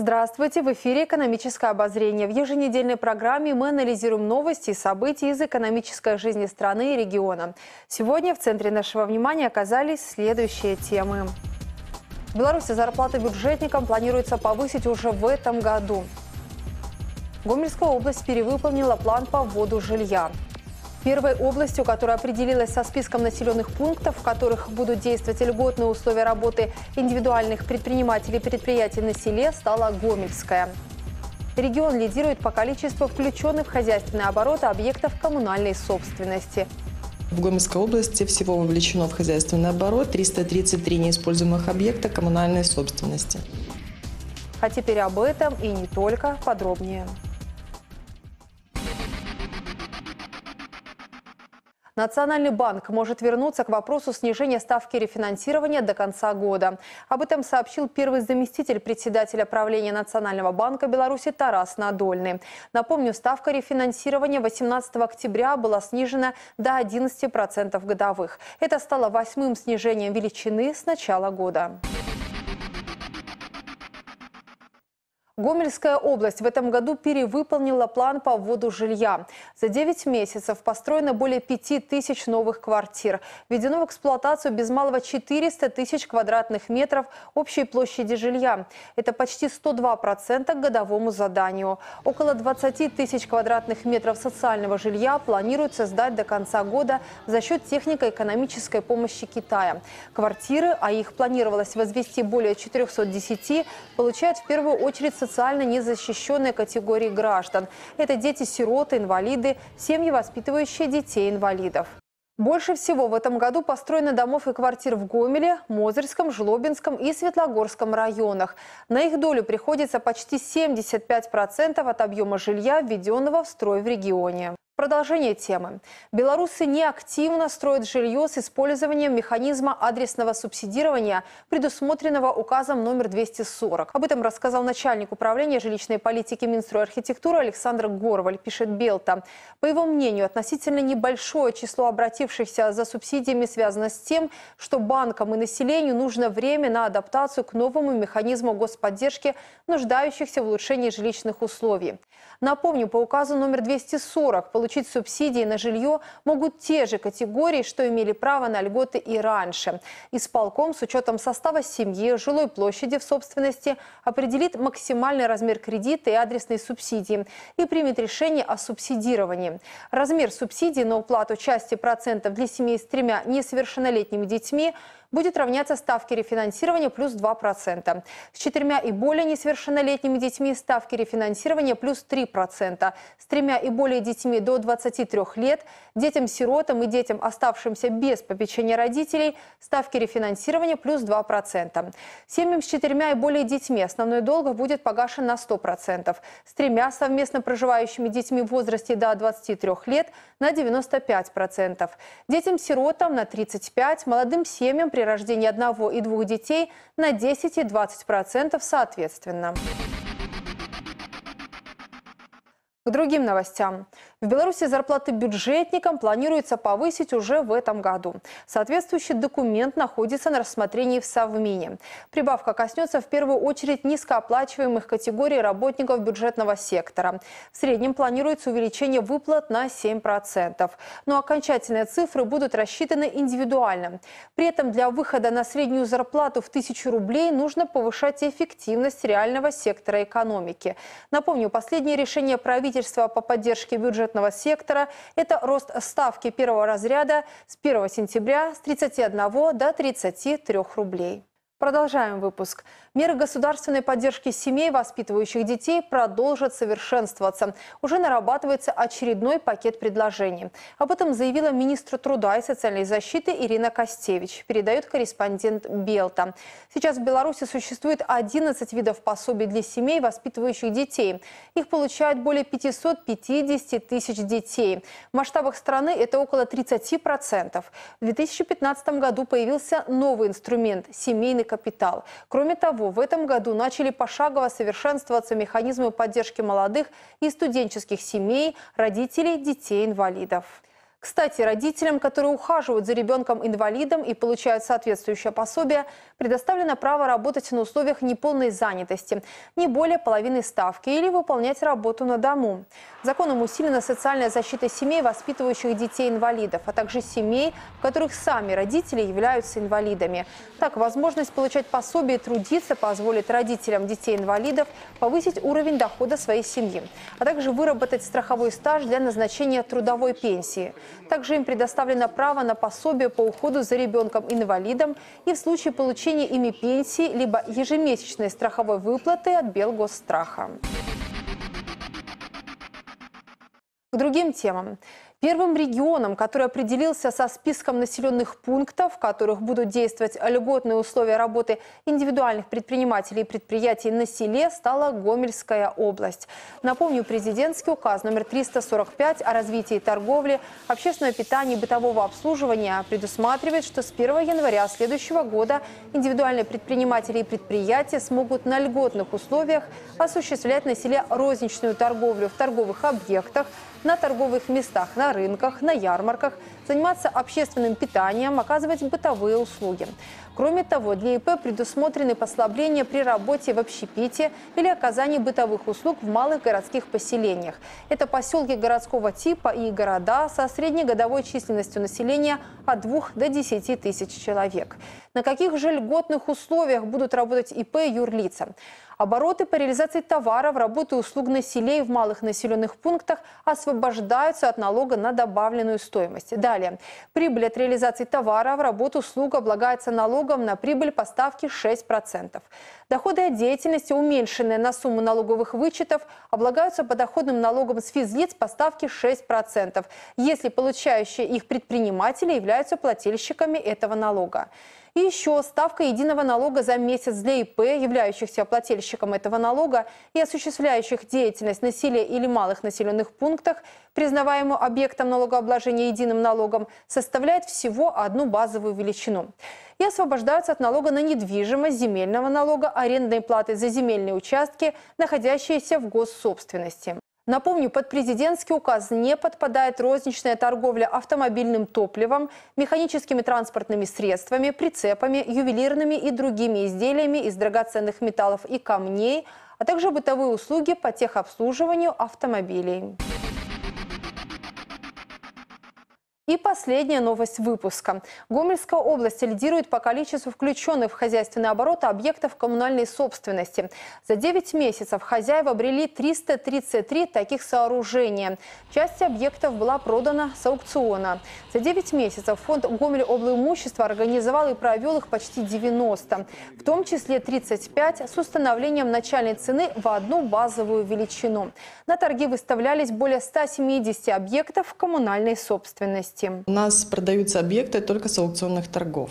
Здравствуйте! В эфире «Экономическое обозрение». В еженедельной программе мы анализируем новости и события из экономической жизни страны и региона. Сегодня в центре нашего внимания оказались следующие темы. В Беларуси зарплаты бюджетникам планируется повысить уже в этом году. Гомельская область перевыполнила план по вводу жилья. Первой областью, которая определилась со списком населенных пунктов, в которых будут действовать льготные условия работы индивидуальных предпринимателей предприятий на селе, стала Гомельская. Регион лидирует по количеству включенных в хозяйственный оборот объектов коммунальной собственности. В Гомельской области всего вовлечено в хозяйственный оборот 333 неиспользуемых объекта коммунальной собственности. А теперь об этом и не только подробнее. Национальный банк может вернуться к вопросу снижения ставки рефинансирования до конца года. Об этом сообщил первый заместитель председателя правления Национального банка Беларуси Тарас Надольный. Напомню, ставка рефинансирования 18 октября была снижена до 11% годовых. Это стало восьмым снижением величины с начала года. Гомельская область в этом году перевыполнила план по вводу жилья. За 9 месяцев построено более 5 тысяч новых квартир. Введено в эксплуатацию без малого 400 тысяч квадратных метров общей площади жилья. Это почти 102% к годовому заданию. Около 20 тысяч квадратных метров социального жилья планируется сдать до конца года за счет технико-экономической помощи Китая. Квартиры, а их планировалось возвести более 410, получают в первую очередь социальные социально незащищенной категории граждан. Это дети-сироты, инвалиды, семьи, воспитывающие детей-инвалидов. Больше всего в этом году построено домов и квартир в Гомеле, Мозырском, Жлобинском и Светлогорском районах. На их долю приходится почти 75% от объема жилья, введенного в строй в регионе. Продолжение темы. Белорусы неактивно строят жилье с использованием механизма адресного субсидирования, предусмотренного указом номер 240. Об этом рассказал начальник управления жилищной политики Минстрой архитектуры Александр Горваль, пишет Белта. По его мнению, относительно небольшое число обратившихся за субсидиями связано с тем, что банкам и населению нужно время на адаптацию к новому механизму господдержки нуждающихся в улучшении жилищных условий. Напомню, по указу номер 240 получили получить субсидии на жилье могут те же категории, что имели право на льготы и раньше. Исполком с учетом состава семьи, жилой площади в собственности определит максимальный размер кредита и адресной субсидии и примет решение о субсидировании. Размер субсидии на уплату части процентов для семей с тремя несовершеннолетними детьми будет равняться ставке рефинансирования плюс 2%. С четырьмя и более несовершеннолетними детьми ставки рефинансирования плюс 3%. С тремя и более детьми до 23 лет, детям-сиротам и детям, оставшимся без попечения родителей, ставки рефинансирования плюс 2%. Семьям с четырьмя и более детьми основной долг будет погашен на 100%. С тремя совместно проживающими детьми в возрасте до 23 лет на 95%. Детям-сиротам на 35%, молодым семьям при рождении одного и двух детей на 10 и 20% соответственно. К другим новостям. В Беларуси зарплаты бюджетникам планируется повысить уже в этом году. Соответствующий документ находится на рассмотрении в Совмине. Прибавка коснется в первую очередь низкооплачиваемых категорий работников бюджетного сектора. В среднем планируется увеличение выплат на 7%. Но окончательные цифры будут рассчитаны индивидуально. При этом для выхода на среднюю зарплату в 1000 рублей нужно повышать эффективность реального сектора экономики. Напомню, последнее решение правительства правительства по поддержке бюджетного сектора – это рост ставки первого разряда с 1 сентября с 31 до 33 рублей. Продолжаем выпуск. Меры государственной поддержки семей, воспитывающих детей, продолжат совершенствоваться. Уже нарабатывается очередной пакет предложений. Об этом заявила министр труда и социальной защиты Ирина Костевич, передает корреспондент Белта. Сейчас в Беларуси существует 11 видов пособий для семей, воспитывающих детей. Их получают более 550 тысяч детей. В масштабах страны это около 30%. В 2015 году появился новый инструмент – семейный капитал. Кроме того, в этом году начали пошагово совершенствоваться механизмы поддержки молодых и студенческих семей, родителей, детей-инвалидов. Кстати, родителям, которые ухаживают за ребенком-инвалидом и получают соответствующее пособие, предоставлено право работать на условиях неполной занятости, не более половины ставки или выполнять работу на дому. Законом усилена социальная защита семей, воспитывающих детей-инвалидов, а также семей, в которых сами родители являются инвалидами. Так, возможность получать пособие и трудиться позволит родителям детей-инвалидов повысить уровень дохода своей семьи, а также выработать страховой стаж для назначения трудовой пенсии – также им предоставлено право на пособие по уходу за ребенком-инвалидом и в случае получения ими пенсии либо ежемесячной страховой выплаты от Белгосстраха. К другим темам. Первым регионом, который определился со списком населенных пунктов, в которых будут действовать льготные условия работы индивидуальных предпринимателей и предприятий на селе, стала Гомельская область. Напомню, президентский указ номер 345 о развитии торговли, общественного питания и бытового обслуживания предусматривает, что с 1 января следующего года индивидуальные предприниматели и предприятия смогут на льготных условиях осуществлять на селе розничную торговлю в торговых объектах, на торговых местах, на на рынках, на ярмарках, заниматься общественным питанием, оказывать бытовые услуги. Кроме того, для ИП предусмотрены послабления при работе в общепите или оказании бытовых услуг в малых городских поселениях. Это поселки городского типа и города со среднегодовой численностью населения от 2 до 10 тысяч человек. На каких же льготных условиях будут работать ИП и юрлица? Обороты по реализации товаров, работы и услуг населей в малых населенных пунктах освобождаются от налога на добавленную стоимость. Далее. Прибыль от реализации товаров, работ, услуг облагается налогом налогом на прибыль по ставке 6%. Доходы от деятельности, уменьшенные на сумму налоговых вычетов, облагаются подоходным налогом с физлиц по ставке 6%, если получающие их предприниматели являются плательщиками этого налога. И еще ставка единого налога за месяц для ИП, являющихся плательщиком этого налога и осуществляющих деятельность на селе или малых населенных пунктах, признаваемую объектом налогообложения единым налогом, составляет всего одну базовую величину. И освобождаются от налога на недвижимость, земельного налога, арендной платы за земельные участки, находящиеся в госсобственности. Напомню, под президентский указ не подпадает розничная торговля автомобильным топливом, механическими транспортными средствами, прицепами, ювелирными и другими изделиями из драгоценных металлов и камней, а также бытовые услуги по техобслуживанию автомобилей. И последняя новость выпуска. Гомельская область лидирует по количеству включенных в хозяйственный оборот объектов коммунальной собственности. За 9 месяцев хозяева обрели 333 таких сооружения. Часть объектов была продана с аукциона. За 9 месяцев фонд Гомель облимущества организовал и провел их почти 90, в том числе 35 с установлением начальной цены в одну базовую величину. На торги выставлялись более 170 объектов коммунальной собственности недвижимости. У нас продаются объекты только с аукционных торгов.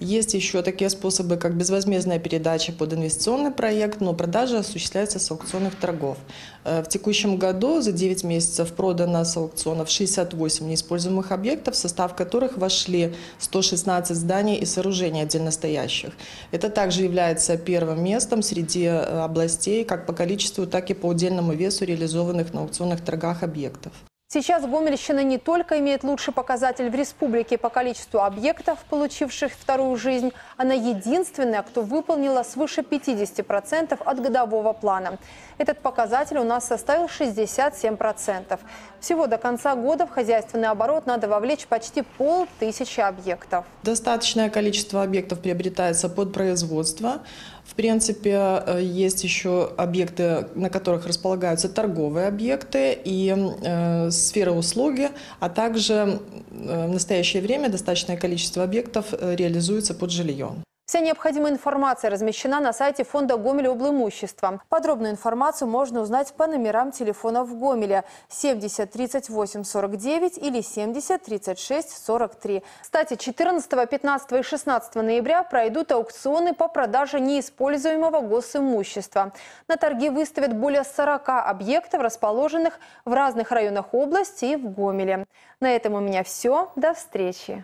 Есть еще такие способы, как безвозмездная передача под инвестиционный проект, но продажа осуществляется с аукционных торгов. Э, в текущем году за 9 месяцев продано с аукционов 68 неиспользуемых объектов, в состав которых вошли 116 зданий и сооружений отдельностоящих. Это также является первым местом среди э, областей как по количеству, так и по удельному весу реализованных на аукционных торгах объектов. Сейчас Гомельщина не только имеет лучший показатель в республике по количеству объектов, получивших вторую жизнь, она единственная, кто выполнила свыше 50% от годового плана. Этот показатель у нас составил 67%. Всего до конца года в хозяйственный оборот надо вовлечь почти полтысячи объектов. Достаточное количество объектов приобретается под производство. В принципе, э, есть еще объекты, на которых располагаются торговые объекты и э, сфера услуги, а также э, в настоящее время достаточное количество объектов э, реализуется под жилье. Вся необходимая информация размещена на сайте фонда Гомеля облимущества. Подробную информацию можно узнать по номерам телефонов Гомеля Гомеле 70 38 49 или 70 36 43. Кстати, 14, 15 и 16 ноября пройдут аукционы по продаже неиспользуемого госимущества. На торги выставят более 40 объектов, расположенных в разных районах области и в Гомеле. На этом у меня все. До встречи.